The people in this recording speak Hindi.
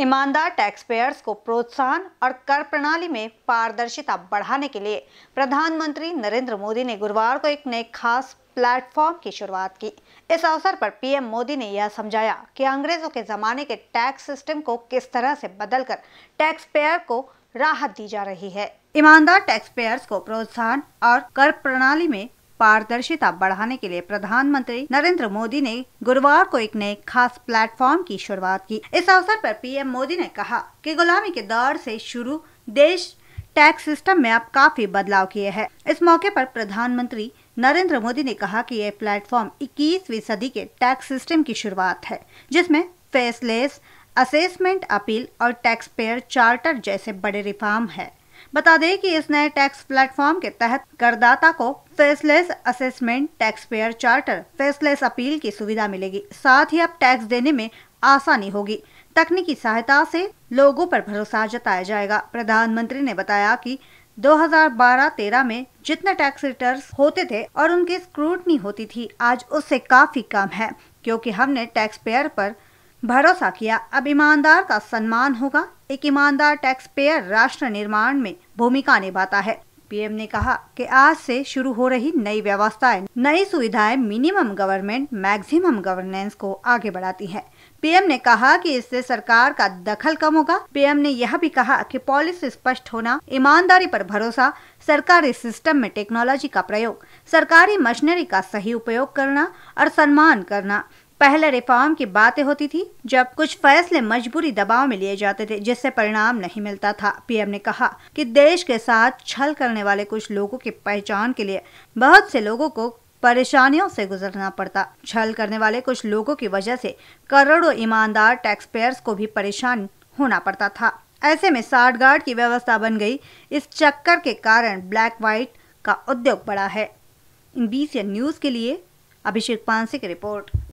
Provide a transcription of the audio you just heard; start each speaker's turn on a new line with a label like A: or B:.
A: ईमानदार टैक्सपेयर्स को प्रोत्साहन और कर प्रणाली में पारदर्शिता बढ़ाने के लिए प्रधानमंत्री नरेंद्र मोदी ने गुरुवार को एक नए खास प्लेटफॉर्म की शुरुआत की इस अवसर पर पीएम मोदी ने यह समझाया कि अंग्रेजों के जमाने के टैक्स सिस्टम को किस तरह से बदलकर टैक्स पेयर को राहत दी जा रही है ईमानदार टैक्स पेयर्स को प्रोत्साहन और कर प्रणाली में पारदर्शिता बढ़ाने के लिए प्रधानमंत्री नरेंद्र मोदी ने गुरुवार को एक नए खास प्लेटफॉर्म की शुरुआत की इस अवसर पर पीएम मोदी ने कहा कि गुलामी के दौर से शुरू देश टैक्स सिस्टम में अब काफी बदलाव किए हैं इस मौके पर प्रधानमंत्री नरेंद्र मोदी ने कहा कि यह प्लेटफॉर्म 21वीं सदी के टैक्स सिस्टम की शुरुआत है जिसमें फेसलेस असेसमेंट अपील और टैक्स पेयर चार्टर जैसे बड़े रिफॉर्म है बता दें कि इस नए टैक्स प्लेटफॉर्म के तहत करदाता को faceless assessment tax payer charter faceless appeal की सुविधा मिलेगी साथ ही अब टैक्स देने में आसानी होगी तकनीकी सहायता से लोगों पर भरोसा जताया जाएगा प्रधानमंत्री ने बताया कि 2012-13 में जितने टैक्स रिटर्न होते थे और उनकी स्क्रूटनी होती थी आज उससे काफी कम है क्योंकि हमने टैक्स पेयर पर भरोसा किया अब ईमानदार का सम्मान होगा एक ईमानदार टैक्स पेयर राष्ट्र निर्माण में भूमिका निभाता है पीएम ने कहा कि आज से शुरू हो रही नई व्यवस्थाएं नई सुविधाएं मिनिमम गवर्नमेंट मैक्सिमम गवर्नेंस को आगे बढ़ाती है पीएम ने कहा कि इससे सरकार का दखल कम होगा पीएम ने यह भी कहा कि पॉलिसी स्पष्ट होना ईमानदारी पर भरोसा सरकारी सिस्टम में टेक्नोलॉजी का प्रयोग सरकारी मशीनरी का सही उपयोग करना और सम्मान करना पहले रिफॉर्म की बातें होती थी जब कुछ फैसले मजबूरी दबाव में लिए जाते थे जिससे परिणाम नहीं मिलता था पीएम ने कहा कि देश के साथ छल करने वाले कुछ लोगों की पहचान के लिए बहुत से लोगों को परेशानियों से गुजरना पड़ता छल करने वाले कुछ लोगों की वजह से करोड़ों ईमानदार टैक्स पेयर्स को भी परेशान होना पड़ता था ऐसे में साठ गार्ड की व्यवस्था बन गई इस चक्कर के कारण ब्लैक व्हाइट का उद्योग बढ़ा है इन बीसी न्यूज के लिए अभिषेक पांसे की रिपोर्ट